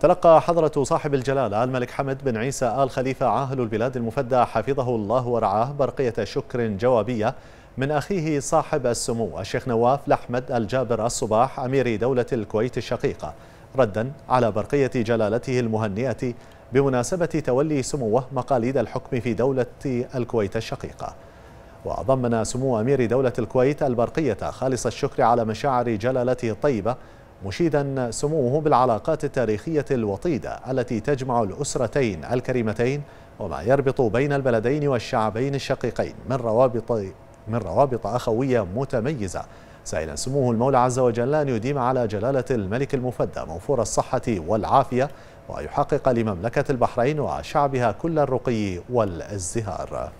تلقى حضرة صاحب الجلالة الملك حمد بن عيسى آل خليفة عاهل البلاد المفدى حفظه الله ورعاه برقية شكر جوابية من أخيه صاحب السمو الشيخ نواف لحمد الجابر الصباح أمير دولة الكويت الشقيقة ردا على برقية جلالته المهنئة بمناسبة تولي سموه مقاليد الحكم في دولة الكويت الشقيقة وضمن سمو أمير دولة الكويت البرقية خالص الشكر على مشاعر جلالته الطيبة مشيدا سموه بالعلاقات التاريخية الوطيدة التي تجمع الأسرتين الكريمتين وما يربط بين البلدين والشعبين الشقيقين من روابط من روابط أخوية متميزة سائلا سموه المولى عز وجل أن يديم على جلالة الملك المفدى موفور الصحة والعافية ويحقق لمملكة البحرين وشعبها كل الرقي والازدهار